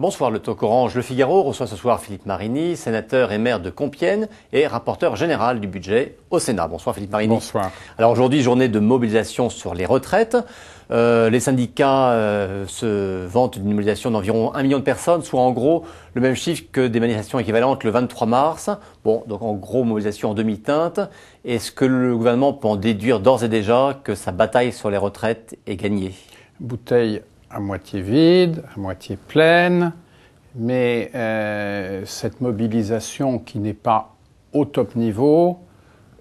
Bonsoir le Toc Orange. Le Figaro reçoit ce soir Philippe Marini, sénateur et maire de Compiègne et rapporteur général du budget au Sénat. Bonsoir Philippe Marini. Bonsoir. Alors aujourd'hui, journée de mobilisation sur les retraites. Euh, les syndicats euh, se vantent d'une mobilisation d'environ 1 million de personnes, soit en gros le même chiffre que des manifestations équivalentes le 23 mars. Bon, donc en gros mobilisation en demi-teinte. Est-ce que le gouvernement peut en déduire d'ores et déjà que sa bataille sur les retraites est gagnée Bouteille à moitié vide, à moitié pleine, mais euh, cette mobilisation qui n'est pas au top niveau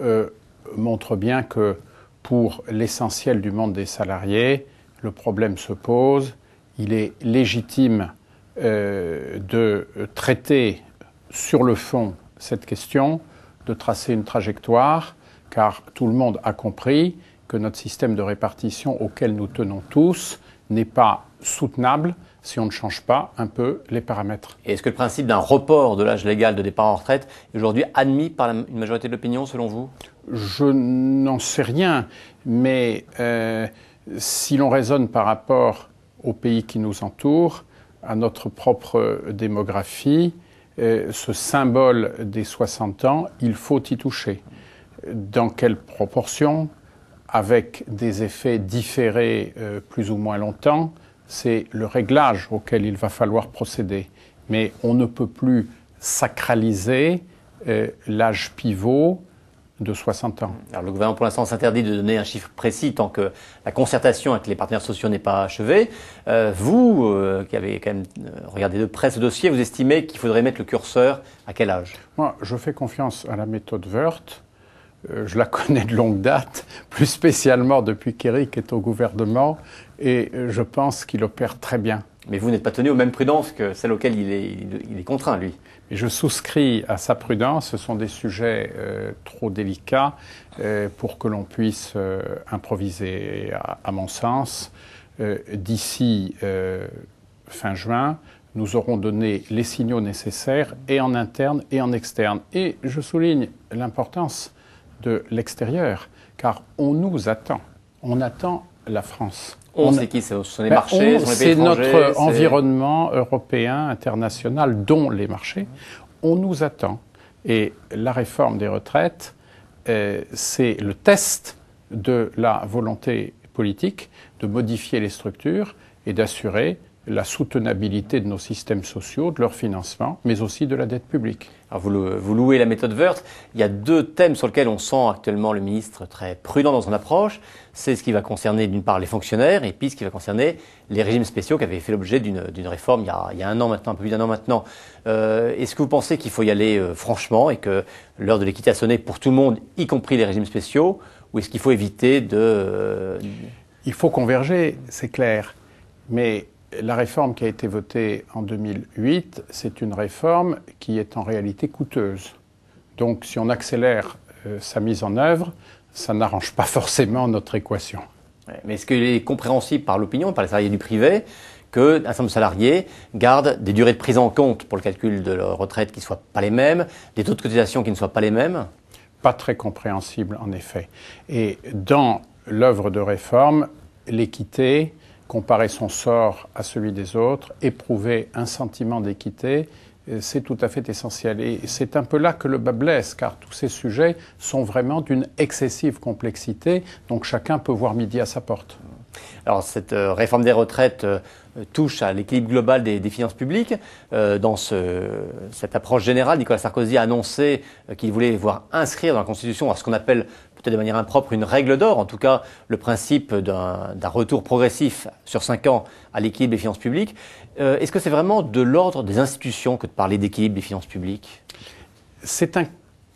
euh, montre bien que pour l'essentiel du monde des salariés, le problème se pose. Il est légitime euh, de traiter sur le fond cette question, de tracer une trajectoire, car tout le monde a compris que notre système de répartition auquel nous tenons tous n'est pas soutenable si on ne change pas un peu les paramètres. Est-ce que le principe d'un report de l'âge légal de départ en retraite est aujourd'hui admis par la, une majorité de l'opinion selon vous Je n'en sais rien, mais euh, si l'on raisonne par rapport aux pays qui nous entourent, à notre propre démographie, euh, ce symbole des 60 ans, il faut y toucher. Dans quelle proportion avec des effets différés euh, plus ou moins longtemps, c'est le réglage auquel il va falloir procéder. Mais on ne peut plus sacraliser euh, l'âge pivot de 60 ans. Alors, le gouvernement, pour l'instant, s'interdit de donner un chiffre précis tant que la concertation avec les partenaires sociaux n'est pas achevée. Euh, vous, qui avez quand même regardé de près ce dossier, vous estimez qu'il faudrait mettre le curseur à quel âge Moi, je fais confiance à la méthode Wörth. Euh, je la connais de longue date, plus spécialement depuis qu'Éric est au gouvernement, et euh, je pense qu'il opère très bien. Mais vous n'êtes pas tenu aux mêmes prudences que celles auxquelles il est, contraint, lui. je souscris à sa prudence. Ce sont des sujets euh, trop délicats pour que l'on puisse improviser. à, mon sens, d'ici fin juin, nous aurons donné les signaux nécessaires et en interne et en externe. Et je souligne l'importance de l'extérieur, car on nous attend. On attend la France. On, c'est qui Ce les ben, marchés C'est notre environnement européen, international, dont les marchés. On nous attend. Et la réforme des retraites, euh, c'est le test de la volonté politique de modifier les structures et d'assurer la soutenabilité de nos systèmes sociaux, de leur financement, mais aussi de la dette publique. vous, louez la méthode verte, Il y a deux thèmes sur lesquels on sent actuellement le ministre très prudent dans son approche. C'est ce qui va concerner d'une part les fonctionnaires et puis ce qui va concerner les régimes spéciaux qui avaient fait l'objet d'une réforme il y, a, il y, a, un an maintenant, un peu plus d'un an maintenant. Euh, est-ce que vous pensez qu'il faut y aller euh, franchement et que l'heure de l'équité a sonné pour tout le monde, y compris les régimes spéciaux, ou est-ce qu'il faut éviter de... Euh, il faut converger, c'est clair. Mais la réforme qui a été votée en 2008, c'est une réforme qui est en réalité coûteuse. Donc si on accélère euh, sa mise en œuvre, ça n'arrange pas forcément notre équation. mais est-ce qu'il est compréhensible par l'opinion, par les salariés du privé, que nombre de salariés gardent des durées de prise en compte pour le calcul de leur retraite qui ne soient pas les mêmes, des taux de cotisation qui ne soient pas les mêmes Pas très compréhensible, en effet. Et dans l'œuvre de réforme, l'équité, comparer son sort à celui des autres, éprouver un sentiment d'équité, euh, c'est tout à fait essentiel. Et c'est un peu là que le bas blesse, car tous ces sujets sont vraiment d'une excessive complexité, donc chacun peut voir midi à sa porte. Alors cette euh, réforme des retraites euh, touche à l'équilibre global des, finances publiques. dans cette approche générale, Nicolas Sarkozy a annoncé qu'il voulait voir inscrire dans la Constitution ce qu'on appelle peut-être de manière impropre, une règle d'or, en tout cas le principe d'un retour progressif sur cinq ans à l'équilibre des finances publiques. Euh, est-ce que c'est vraiment de l'ordre des institutions que de parler d'équilibre des finances publiques C'est un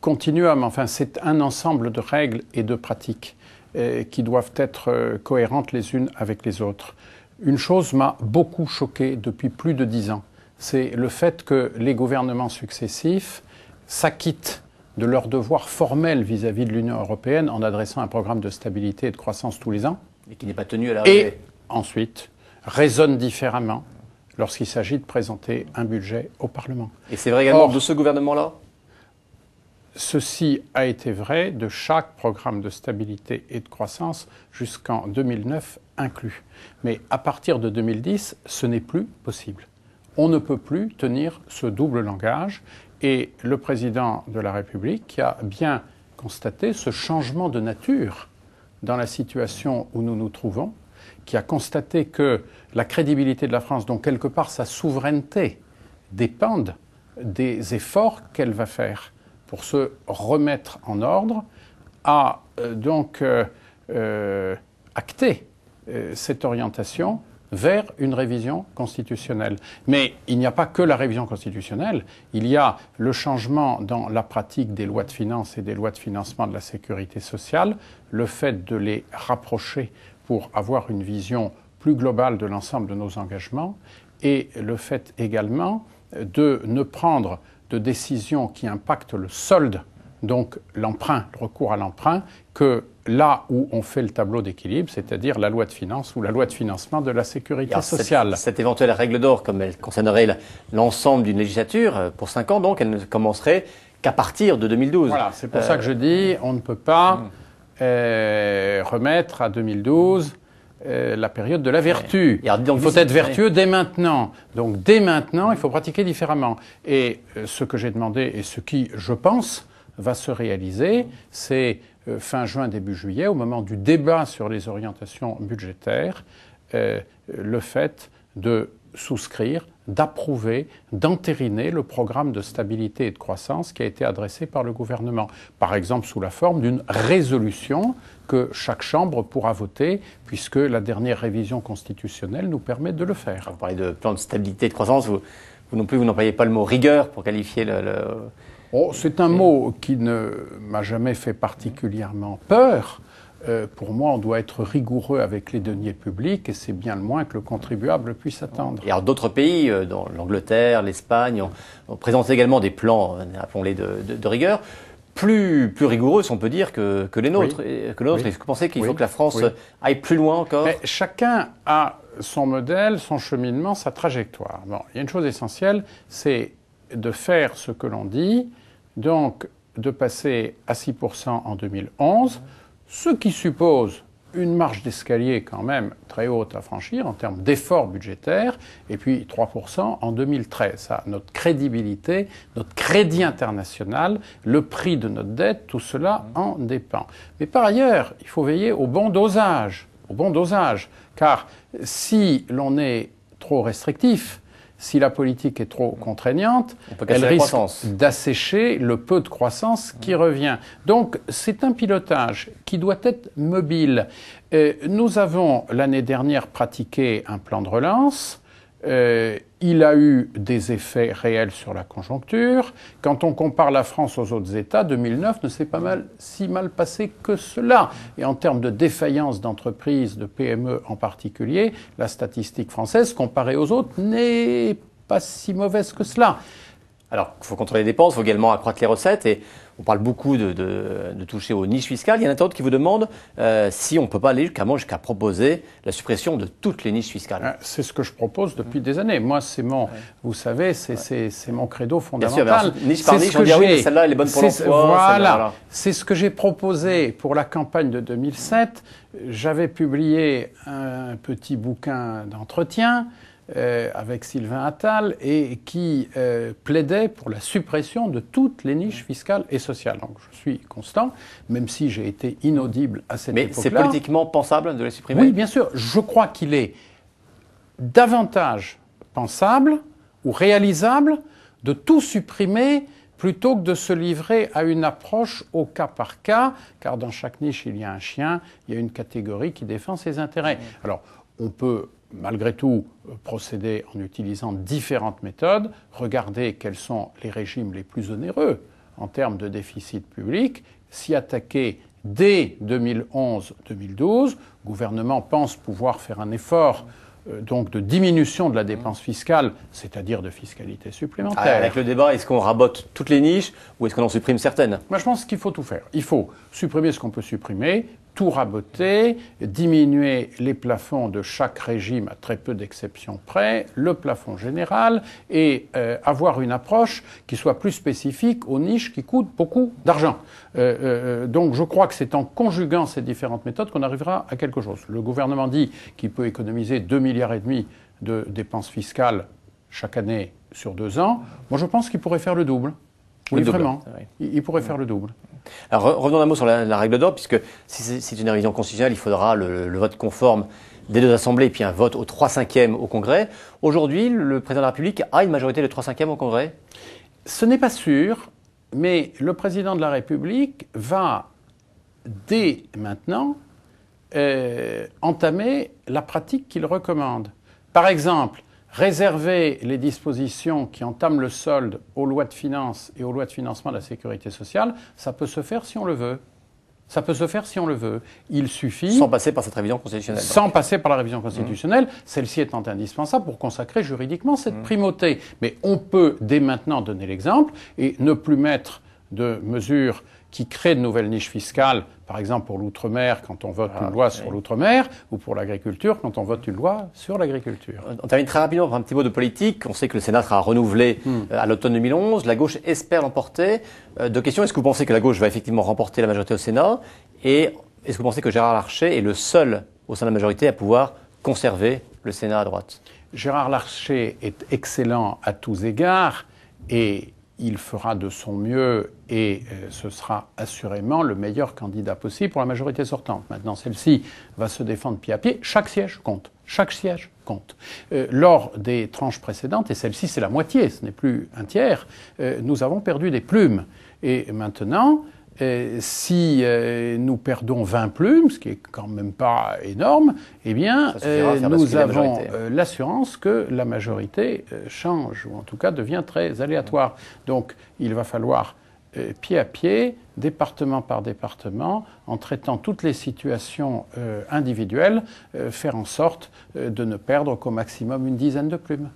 continuum, enfin c'est un ensemble de règles et de pratiques euh, qui doivent être euh, cohérentes les unes avec les autres. Une chose m'a beaucoup choqué depuis plus de dix ans, c'est le fait que les gouvernements successifs s'acquittent de leur devoir formel vis-à-vis de l'Union européenne en adressant un programme de stabilité et de croissance tous les ans. Et qui n'est pas tenu à la Et ensuite, raisonnent différemment lorsqu'il s'agit de présenter un budget au Parlement. Et c'est vrai également de ce gouvernement-là Ceci a été vrai de chaque programme de stabilité et de croissance jusqu'en 2009 inclus. Mais à partir de 2010, ce n'est plus possible on ne peut plus tenir ce double langage. Et le président de la République a bien constaté ce changement de nature dans la situation où nous nous trouvons, qui a constaté que la crédibilité de la France, dont quelque part sa souveraineté, dépendent des efforts qu'elle va faire pour se remettre en ordre, a euh, donc euh, euh, acté cette orientation vers une révision constitutionnelle. Mais il n'y a pas que la révision constitutionnelle, il y a le changement dans la pratique des lois de finances et des lois de financement de la sécurité sociale, le fait de les rapprocher pour avoir une vision plus globale de l'ensemble de nos engagements, et le fait également de ne prendre de décisions qui impactent le solde donc l'emprunt, le recours à l'emprunt, que là où on fait le tableau d'équilibre, c'est-à-dire la loi de finances ou la loi de financement de la sécurité sociale. Cette, éventuelle règle d'or, comme elle concernerait l'ensemble d'une législature, euh, pour cinq ans donc, elle ne commencerait qu'à partir de 2012. Voilà, c'est pour ça que je euh, dis, on ne peut pas hmm. euh, remettre à 2012 la période de la vertu. il faut être vertueux dès maintenant. Donc dès maintenant, il faut pratiquer différemment. Et ce que j'ai demandé et ce qui, je pense, va se réaliser. C'est euh, fin juin, début juillet, au moment du débat sur les orientations budgétaires, euh, le fait de souscrire, d'approuver, d'entériner le programme de stabilité et de croissance qui a été adressé par le gouvernement, par exemple sous la forme d'une résolution que chaque chambre pourra voter, puisque la dernière révision constitutionnelle nous permet de le faire. vous parlez de plan de stabilité et de croissance, vous, non plus, vous n'employez pas le mot rigueur pour qualifier le Oh, c'est un mot qui ne m'a jamais fait particulièrement peur. Euh, pour moi, on doit être rigoureux avec les deniers publics et c'est bien le moins que le contribuable puisse attendre. Et alors d'autres pays, euh, l'Angleterre, l'Espagne, ont présenté également des plans, euh, appelons-les de, rigueur, plus, plus rigoureux, on peut dire, que, que les nôtres. Que vous pensez qu'il faut que la France aille plus loin encore Mais Chacun a son modèle, son cheminement, sa trajectoire. Bon, il y a une chose essentielle, c'est de faire ce que l'on dit donc de passer à 6% en 2011, ce qui suppose une marge d'escalier quand même très haute à franchir en termes d'efforts budgétaires, et puis 3% en 2013. Ça, notre crédibilité, notre crédit international, le prix de notre dette, tout cela en dépend. Mais par ailleurs, il faut veiller au bon dosage, au bon dosage, car si l'on est trop restrictif, si la politique est trop contraignante, elle risque d'assécher le peu de croissance qui revient. Donc c'est un pilotage qui doit être mobile. Euh, nous avons l'année dernière pratiqué un plan de relance. Euh, il a eu des effets réels sur la conjoncture. Quand on compare la France aux autres États, 2009 ne s'est pas mal, si mal passé que cela. Et en termes de défaillance d'entreprises, de PME en particulier, la statistique française, comparée aux autres, n'est pas si mauvaise que cela. Alors, il faut contrôler les dépenses, il faut également accroître les recettes. Et on parle beaucoup de, de, de toucher aux niches fiscales. Il y en a d'autres qui vous demandent euh, si on ne peut pas aller jusqu'à jusqu'à proposer la suppression de toutes les niches fiscales. Ah, c'est ce que je propose depuis des années. Moi, c'est mon, vous savez, c'est c'est mon credo fondamental. Bien sûr, niche par niche, ah oui, celle-là, elle est bonne pour l'emploi. Voilà. C'est ce que j'ai proposé pour la campagne de 2007. J'avais publié un petit bouquin d'entretien euh, avec Sylvain Attal et qui euh, plaidait pour la suppression de toutes les niches fiscales et sociales. Donc je suis constant, même si j'ai été inaudible à cette époque-là. Mais c'est politiquement pensable de les supprimer Oui, bien sûr. Je crois qu'il est davantage pensable ou réalisable de tout supprimer plutôt que de se livrer à une approche au cas par cas, car dans chaque niche, il y a un chien, il y a une catégorie qui défend ses intérêts. Alors, on peut malgré tout euh, procéder en utilisant différentes méthodes, regarder quels sont les régimes les plus onéreux en termes de déficit public, s'y attaquer dès 2011-2012. Le gouvernement pense pouvoir faire un effort euh, donc de diminution de la dépense fiscale, c'est-à-dire de fiscalité ah, supplémentaire. avec le débat, est-ce qu'on rabote toutes les niches ou est-ce qu'on en supprime certaines Moi, je pense qu'il faut tout faire. Il faut supprimer ce qu'on peut supprimer, tout raboter, diminuer les plafonds de chaque régime à très peu d'exceptions près, le plafond général, et euh, avoir une approche qui soit plus spécifique aux niches qui coûtent beaucoup d'argent. Euh, euh, donc je crois que c'est en conjuguant ces différentes méthodes qu'on arrivera à quelque chose. Le gouvernement dit qu'il peut économiser 2 milliards et demi de dépenses fiscales chaque année sur deux ans. Moi je pense qu'il pourrait faire le double. Oui, vraiment. il, pourrait faire le double. Alors revenons d'un mot sur la, règle d'or, puisque si c'est une révision constitutionnelle, il faudra le, vote conforme des deux assemblées, et puis un vote au 3 cinquièmes au Congrès. Aujourd'hui, le président de la République a une majorité de 3 cinquièmes au Congrès Ce n'est pas sûr, mais le président de la République va, dès maintenant, euh, entamer la pratique qu'il recommande. Par exemple, réserver les dispositions qui entament le solde aux lois de finances et aux lois de financement de la sécurité sociale, ça peut se faire si on le veut. Ça peut se faire si on le veut. Il suffit. Sans passer par cette révision constitutionnelle. Sans passer par la révision constitutionnelle, mmh. celle-ci étant indispensable pour consacrer juridiquement cette mmh. primauté. Mais on peut dès maintenant donner l'exemple et ne plus mettre de mesures qui crée de nouvelles niches fiscales, par exemple pour l'outre-mer quand on vote ah, une loi sur l'outre-mer, ou pour l'agriculture quand on vote une loi sur l'agriculture. On termine très rapidement par un petit mot de politique. On sait que le Sénat sera renouvelé hmm. euh, à l'automne 2011. La gauche espère l'emporter. Euh, deux questions. Est-ce que vous pensez que la gauche va effectivement remporter la majorité au Sénat Et est-ce que vous pensez que Gérard Larcher est le seul au sein de la majorité à pouvoir conserver le Sénat à droite Gérard Larcher est excellent à tous égards et il fera de son mieux et euh, ce sera assurément le meilleur candidat possible pour la majorité sortante. Maintenant, celle-ci va se défendre pied à pied. Chaque siège compte. Chaque siège compte. Euh, lors des tranches précédentes, et celle-ci c'est la moitié, ce n'est plus un tiers, euh, nous avons perdu des plumes. Et maintenant, euh, si euh, nous perdons 20 plumes, ce qui est quand même pas énorme, eh bien, euh, nous avons l'assurance que la majorité change, ou en tout cas devient très aléatoire. Donc, il va falloir pied à pied, département par département, en traitant toutes les situations individuelles, faire en sorte de ne perdre qu'au maximum une dizaine de plumes.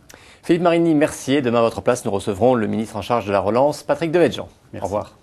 Philippe Marini, merci. Et demain, à votre place, nous recevrons le ministre en charge de la relance, Patrick Devedjan. Au revoir.